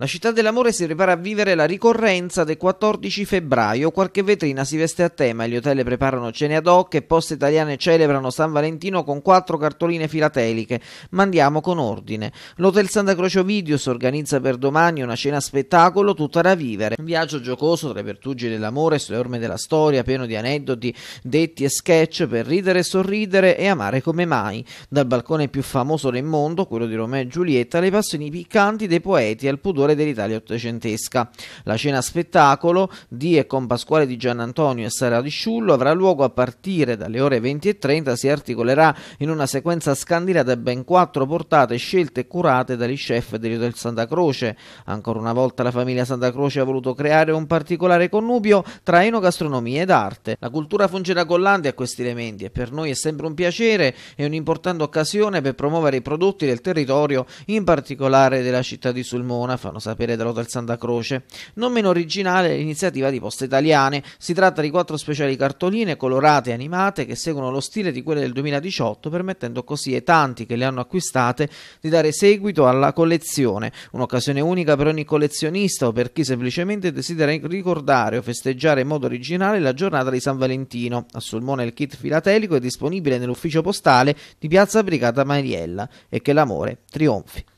La città dell'amore si prepara a vivere la ricorrenza del 14 febbraio, qualche vetrina si veste a tema, gli hotel preparano cene ad hoc e poste italiane celebrano San Valentino con quattro cartoline filateliche. Mandiamo con ordine. L'hotel Santa Croce Ovidius organizza per domani una cena spettacolo tutta da vivere. Un viaggio giocoso tra i pertugi dell'amore e sulle orme della storia, pieno di aneddoti, detti e sketch per ridere e sorridere e amare come mai. Dal balcone più famoso del mondo, quello di Romeo e Giulietta, le passioni piccanti dei poeti al pudore favore dell'Italia ottocentesca. La cena spettacolo di e con Pasquale di Giannantonio e Sara di Sciullo avrà luogo a partire dalle ore 20.30 si articolerà in una sequenza scandinata e ben quattro portate scelte e curate dagli chef dell'Hotel Santa Croce. Ancora una volta la famiglia Santa Croce ha voluto creare un particolare connubio tra enogastronomia ed arte. La cultura fungerà collante a questi elementi e per noi è sempre un piacere e un'importante occasione per promuovere i prodotti del territorio, in particolare della città di Sulmona, fanno sapere dall'Hotel Santa Croce. Non meno originale è l'iniziativa di Poste Italiane. Si tratta di quattro speciali cartoline colorate e animate che seguono lo stile di quelle del 2018, permettendo così ai tanti che le hanno acquistate di dare seguito alla collezione. Un'occasione unica per ogni collezionista o per chi semplicemente desidera ricordare o festeggiare in modo originale la giornata di San Valentino. A Sulmone il kit filatelico è disponibile nell'ufficio postale di Piazza Brigata Mariella e che l'amore trionfi.